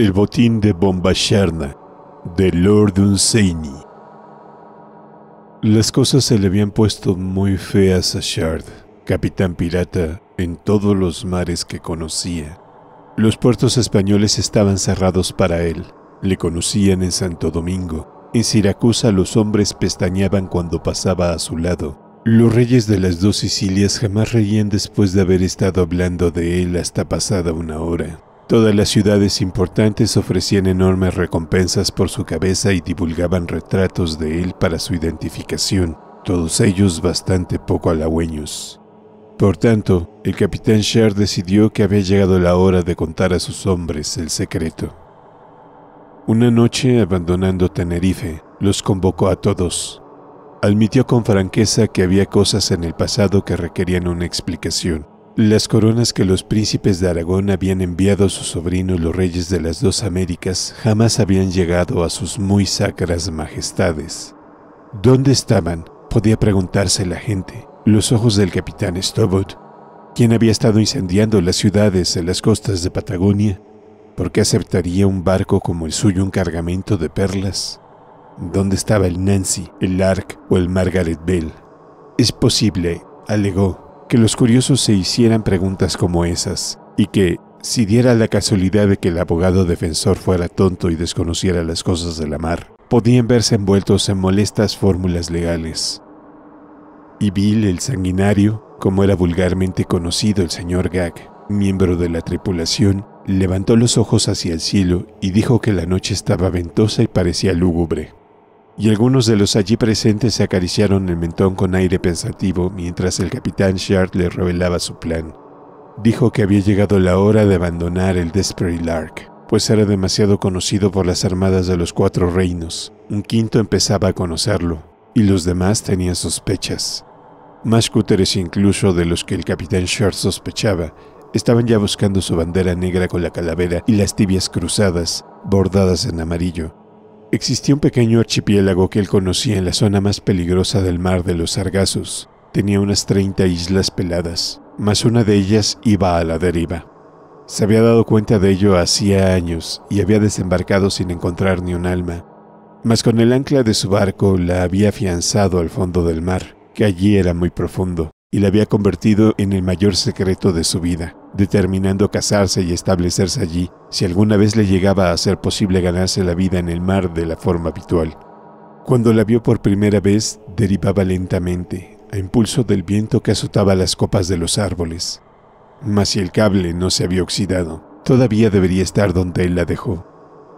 El botín de Sharna, de Lord Unseini. Las cosas se le habían puesto muy feas a Shard, capitán pirata en todos los mares que conocía. Los puertos españoles estaban cerrados para él. Le conocían en Santo Domingo. En Siracusa los hombres pestañeaban cuando pasaba a su lado. Los reyes de las dos Sicilias jamás reían después de haber estado hablando de él hasta pasada una hora. Todas las ciudades importantes ofrecían enormes recompensas por su cabeza y divulgaban retratos de él para su identificación, todos ellos bastante poco halagüeños. Por tanto, el capitán Sher decidió que había llegado la hora de contar a sus hombres el secreto. Una noche, abandonando Tenerife, los convocó a todos. Admitió con franqueza que había cosas en el pasado que requerían una explicación, las coronas que los príncipes de Aragón habían enviado a sus sobrinos los reyes de las dos Américas jamás habían llegado a sus muy sacras majestades. ¿Dónde estaban? podía preguntarse la gente. Los ojos del capitán Stobot, quien había estado incendiando las ciudades en las costas de Patagonia, ¿por qué aceptaría un barco como el suyo un cargamento de perlas? ¿Dónde estaba el Nancy, el Ark o el Margaret Bell? Es posible, alegó, que los curiosos se hicieran preguntas como esas y que, si diera la casualidad de que el abogado defensor fuera tonto y desconociera las cosas de la mar, podían verse envueltos en molestas fórmulas legales. Y Bill el sanguinario, como era vulgarmente conocido el señor Gag, miembro de la tripulación, levantó los ojos hacia el cielo y dijo que la noche estaba ventosa y parecía lúgubre y algunos de los allí presentes se acariciaron el mentón con aire pensativo mientras el capitán Shard le revelaba su plan. Dijo que había llegado la hora de abandonar el Desperate Lark, pues era demasiado conocido por las armadas de los cuatro reinos. Un quinto empezaba a conocerlo, y los demás tenían sospechas. Más cúteres incluso de los que el capitán Shard sospechaba, estaban ya buscando su bandera negra con la calavera y las tibias cruzadas, bordadas en amarillo, Existía un pequeño archipiélago que él conocía en la zona más peligrosa del mar de los Sargazos. Tenía unas 30 islas peladas, más una de ellas iba a la deriva. Se había dado cuenta de ello hacía años y había desembarcado sin encontrar ni un alma, mas con el ancla de su barco la había afianzado al fondo del mar, que allí era muy profundo, y la había convertido en el mayor secreto de su vida determinando casarse y establecerse allí si alguna vez le llegaba a ser posible ganarse la vida en el mar de la forma habitual. Cuando la vio por primera vez, derivaba lentamente, a impulso del viento que azotaba las copas de los árboles. Mas si el cable no se había oxidado, todavía debería estar donde él la dejó.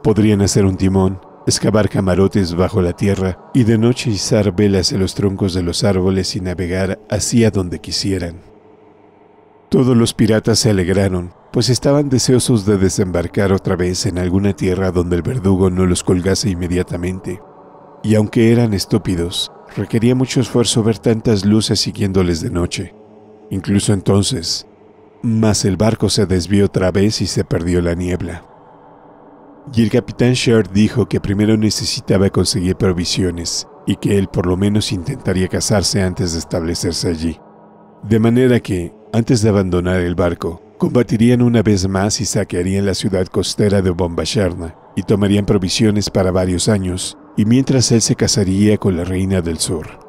Podrían hacer un timón, excavar camarotes bajo la tierra y de noche izar velas en los troncos de los árboles y navegar hacia donde quisieran. Todos los piratas se alegraron, pues estaban deseosos de desembarcar otra vez en alguna tierra donde el verdugo no los colgase inmediatamente. Y aunque eran estúpidos, requería mucho esfuerzo ver tantas luces siguiéndoles de noche. Incluso entonces, mas el barco se desvió otra vez y se perdió la niebla. Y el capitán Sherd dijo que primero necesitaba conseguir provisiones y que él por lo menos intentaría casarse antes de establecerse allí. De manera que, antes de abandonar el barco, combatirían una vez más y saquearían la ciudad costera de Bombasharna, y tomarían provisiones para varios años, y mientras él se casaría con la reina del sur.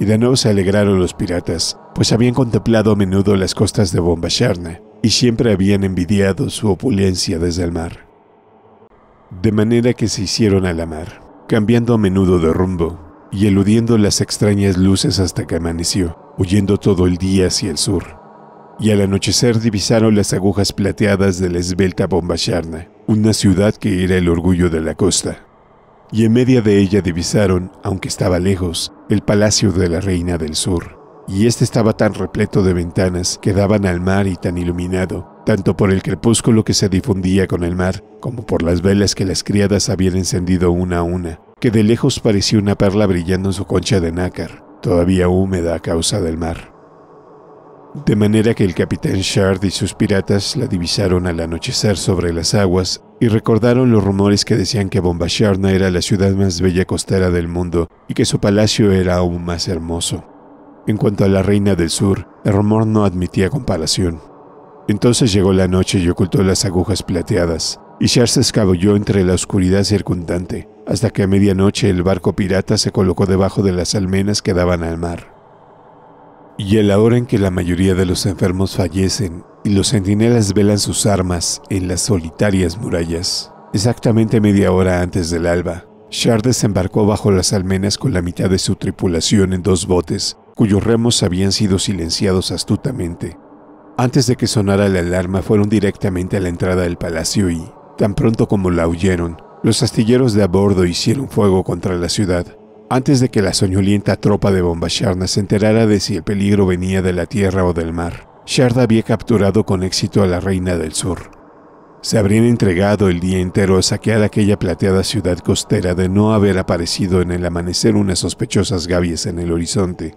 Y de nuevo se alegraron los piratas, pues habían contemplado a menudo las costas de Bombasharna, y siempre habían envidiado su opulencia desde el mar. De manera que se hicieron a la mar, cambiando a menudo de rumbo y eludiendo las extrañas luces hasta que amaneció, huyendo todo el día hacia el sur y al anochecer divisaron las agujas plateadas de la esbelta Bombacharna, una ciudad que era el orgullo de la costa. Y en media de ella divisaron, aunque estaba lejos, el palacio de la reina del sur. Y este estaba tan repleto de ventanas que daban al mar y tan iluminado, tanto por el crepúsculo que se difundía con el mar, como por las velas que las criadas habían encendido una a una, que de lejos parecía una perla brillando en su concha de nácar, todavía húmeda a causa del mar de manera que el capitán Shard y sus piratas la divisaron al anochecer sobre las aguas y recordaron los rumores que decían que Bombasharna era la ciudad más bella costera del mundo y que su palacio era aún más hermoso. En cuanto a la reina del sur, el rumor no admitía comparación. Entonces llegó la noche y ocultó las agujas plateadas, y Shard se escabulló entre la oscuridad circundante, hasta que a medianoche el barco pirata se colocó debajo de las almenas que daban al mar. Y a la hora en que la mayoría de los enfermos fallecen y los centinelas velan sus armas en las solitarias murallas, exactamente media hora antes del alba, Shard desembarcó bajo las almenas con la mitad de su tripulación en dos botes, cuyos remos habían sido silenciados astutamente. Antes de que sonara la alarma fueron directamente a la entrada del palacio y, tan pronto como la huyeron, los astilleros de a bordo hicieron fuego contra la ciudad, antes de que la soñolienta tropa de Bombasharna se enterara de si el peligro venía de la tierra o del mar. Sharda había capturado con éxito a la reina del sur. Se habrían entregado el día entero a saquear aquella plateada ciudad costera de no haber aparecido en el amanecer unas sospechosas gavias en el horizonte.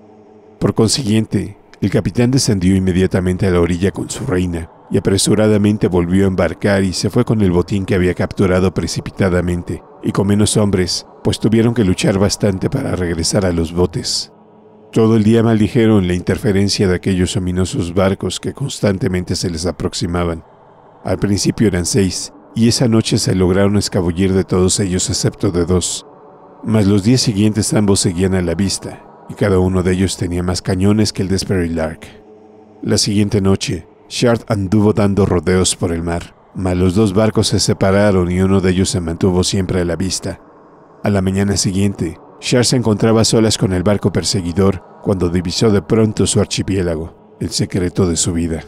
Por consiguiente, el capitán descendió inmediatamente a la orilla con su reina, y apresuradamente volvió a embarcar y se fue con el botín que había capturado precipitadamente y con menos hombres, pues tuvieron que luchar bastante para regresar a los botes. Todo el día maldijeron la interferencia de aquellos ominosos barcos que constantemente se les aproximaban. Al principio eran seis, y esa noche se lograron escabullir de todos ellos excepto de dos. Mas los días siguientes ambos seguían a la vista, y cada uno de ellos tenía más cañones que el Desperate Lark. La siguiente noche, Shard anduvo dando rodeos por el mar, mas los dos barcos se separaron y uno de ellos se mantuvo siempre a la vista. A la mañana siguiente, Shard se encontraba solas con el barco perseguidor cuando divisó de pronto su archipiélago, el secreto de su vida.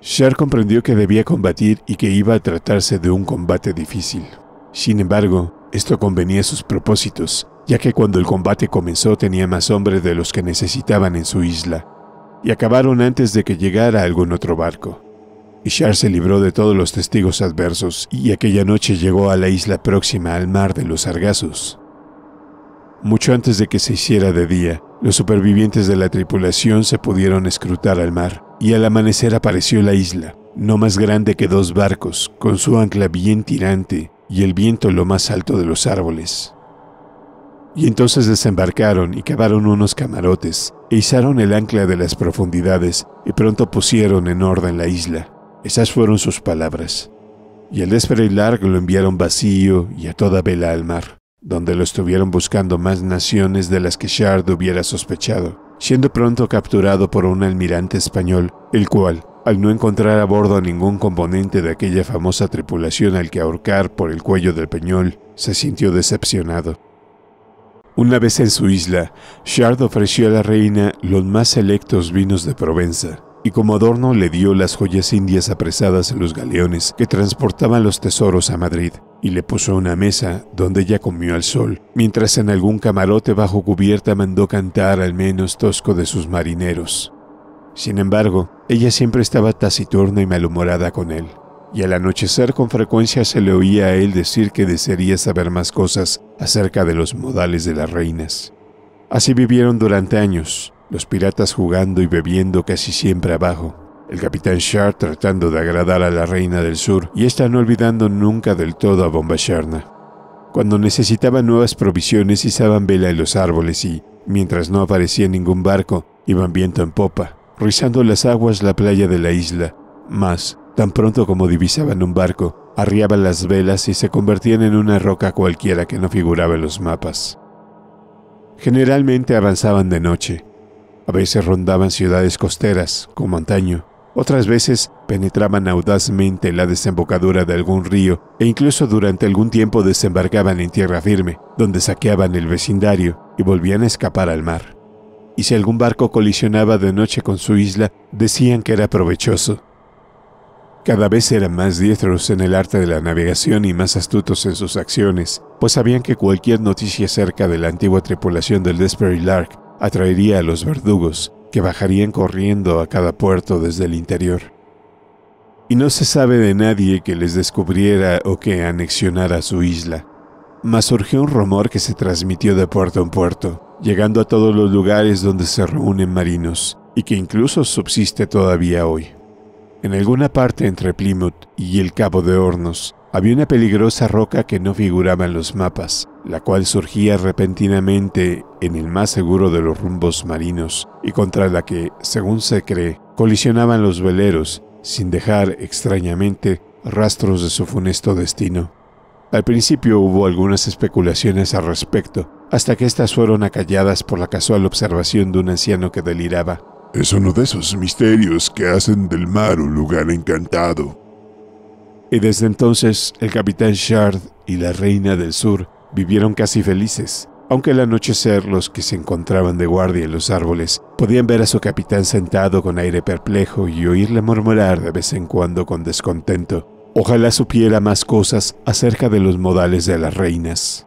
Shard comprendió que debía combatir y que iba a tratarse de un combate difícil. Sin embargo, esto convenía a sus propósitos, ya que cuando el combate comenzó tenía más hombres de los que necesitaban en su isla, y acabaron antes de que llegara algún otro barco. Ishar se libró de todos los testigos adversos y aquella noche llegó a la isla próxima al mar de los Sargazos. Mucho antes de que se hiciera de día, los supervivientes de la tripulación se pudieron escrutar al mar y al amanecer apareció la isla, no más grande que dos barcos, con su ancla bien tirante y el viento lo más alto de los árboles. Y entonces desembarcaron y cavaron unos camarotes, e izaron el ancla de las profundidades, y pronto pusieron en orden la isla. Esas fueron sus palabras. Y al largo lo enviaron vacío y a toda vela al mar, donde lo estuvieron buscando más naciones de las que Shard hubiera sospechado, siendo pronto capturado por un almirante español, el cual, al no encontrar a bordo ningún componente de aquella famosa tripulación al que ahorcar por el cuello del peñol, se sintió decepcionado una vez en su isla, Shard ofreció a la reina los más selectos vinos de Provenza y como adorno le dio las joyas indias apresadas en los galeones que transportaban los tesoros a Madrid y le puso una mesa donde ella comió al sol, mientras en algún camarote bajo cubierta mandó cantar al menos tosco de sus marineros. Sin embargo, ella siempre estaba taciturna y malhumorada con él, y al anochecer con frecuencia se le oía a él decir que desearía saber más cosas acerca de los modales de las reinas. Así vivieron durante años, los piratas jugando y bebiendo casi siempre abajo, el capitán Shar tratando de agradar a la reina del sur y esta no olvidando nunca del todo a Bombasharna. Cuando necesitaban nuevas provisiones izaban vela en los árboles y, mientras no aparecía ningún barco, iban viento en popa, rizando las aguas la playa de la isla, mas Tan pronto como divisaban un barco, arriaban las velas y se convertían en una roca cualquiera que no figuraba en los mapas. Generalmente avanzaban de noche. A veces rondaban ciudades costeras, como antaño. Otras veces penetraban audazmente la desembocadura de algún río e incluso durante algún tiempo desembarcaban en tierra firme, donde saqueaban el vecindario y volvían a escapar al mar. Y si algún barco colisionaba de noche con su isla, decían que era provechoso, cada vez eran más diestros en el arte de la navegación y más astutos en sus acciones, pues sabían que cualquier noticia acerca de la antigua tripulación del Desperate Lark atraería a los verdugos, que bajarían corriendo a cada puerto desde el interior. Y no se sabe de nadie que les descubriera o que anexionara su isla, mas surgió un rumor que se transmitió de puerto en puerto, llegando a todos los lugares donde se reúnen marinos, y que incluso subsiste todavía hoy. En alguna parte entre Plymouth y el Cabo de Hornos había una peligrosa roca que no figuraba en los mapas, la cual surgía repentinamente en el más seguro de los rumbos marinos y contra la que, según se cree, colisionaban los veleros, sin dejar, extrañamente, rastros de su funesto destino. Al principio hubo algunas especulaciones al respecto, hasta que estas fueron acalladas por la casual observación de un anciano que deliraba es uno de esos misterios que hacen del mar un lugar encantado. Y desde entonces, el capitán Shard y la reina del sur vivieron casi felices, aunque al anochecer los que se encontraban de guardia en los árboles podían ver a su capitán sentado con aire perplejo y oírle murmurar de vez en cuando con descontento. Ojalá supiera más cosas acerca de los modales de las reinas.